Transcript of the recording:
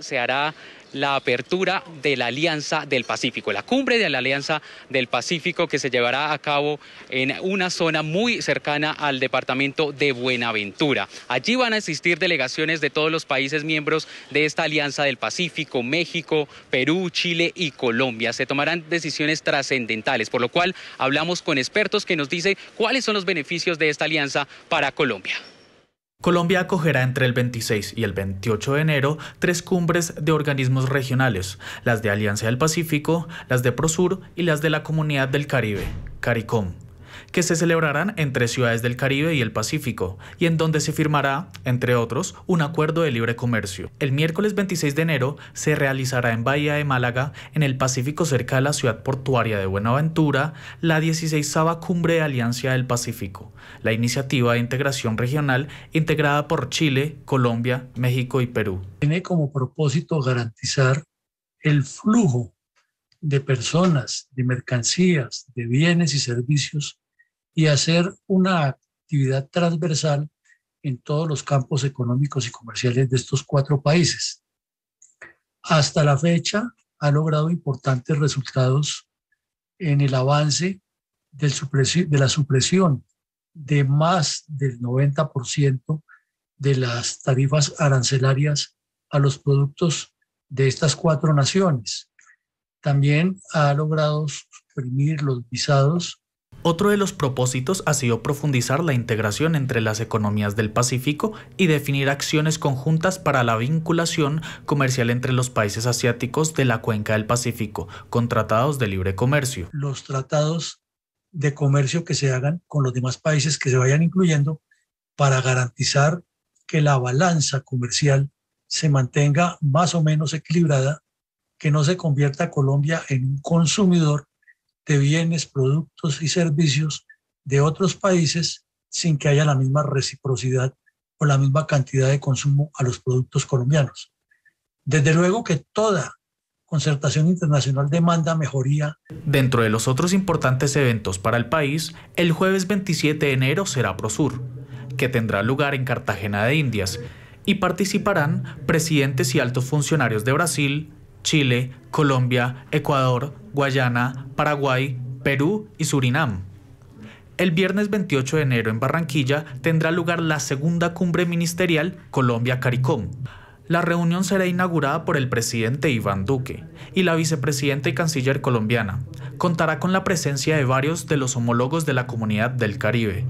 se hará la apertura de la Alianza del Pacífico, la cumbre de la Alianza del Pacífico que se llevará a cabo en una zona muy cercana al departamento de Buenaventura. Allí van a asistir delegaciones de todos los países miembros de esta Alianza del Pacífico, México, Perú, Chile y Colombia. Se tomarán decisiones trascendentales, por lo cual hablamos con expertos que nos dicen cuáles son los beneficios de esta alianza para Colombia. Colombia acogerá entre el 26 y el 28 de enero tres cumbres de organismos regionales, las de Alianza del Pacífico, las de Prosur y las de la Comunidad del Caribe, CARICOM que se celebrarán entre ciudades del Caribe y el Pacífico, y en donde se firmará, entre otros, un acuerdo de libre comercio. El miércoles 26 de enero se realizará en Bahía de Málaga, en el Pacífico cerca de la ciudad portuaria de Buenaventura, la 16 Cumbre de Alianza del Pacífico, la iniciativa de integración regional integrada por Chile, Colombia, México y Perú. Tiene como propósito garantizar el flujo de personas, de mercancías, de bienes y servicios y hacer una actividad transversal en todos los campos económicos y comerciales de estos cuatro países. Hasta la fecha ha logrado importantes resultados en el avance de la supresión de más del 90% de las tarifas arancelarias a los productos de estas cuatro naciones. También ha logrado suprimir los visados otro de los propósitos ha sido profundizar la integración entre las economías del Pacífico y definir acciones conjuntas para la vinculación comercial entre los países asiáticos de la cuenca del Pacífico, con tratados de libre comercio. Los tratados de comercio que se hagan con los demás países que se vayan incluyendo para garantizar que la balanza comercial se mantenga más o menos equilibrada, que no se convierta Colombia en un consumidor de bienes, productos y servicios de otros países sin que haya la misma reciprocidad o la misma cantidad de consumo a los productos colombianos. Desde luego que toda concertación internacional demanda mejoría. Dentro de los otros importantes eventos para el país, el jueves 27 de enero será Prosur, que tendrá lugar en Cartagena de Indias, y participarán presidentes y altos funcionarios de Brasil, Chile, Colombia, Ecuador, Guayana, Paraguay, Perú y Surinam. El viernes 28 de enero en Barranquilla tendrá lugar la segunda cumbre ministerial Colombia-CARICOM. La reunión será inaugurada por el presidente Iván Duque y la vicepresidenta y canciller colombiana. Contará con la presencia de varios de los homólogos de la comunidad del Caribe.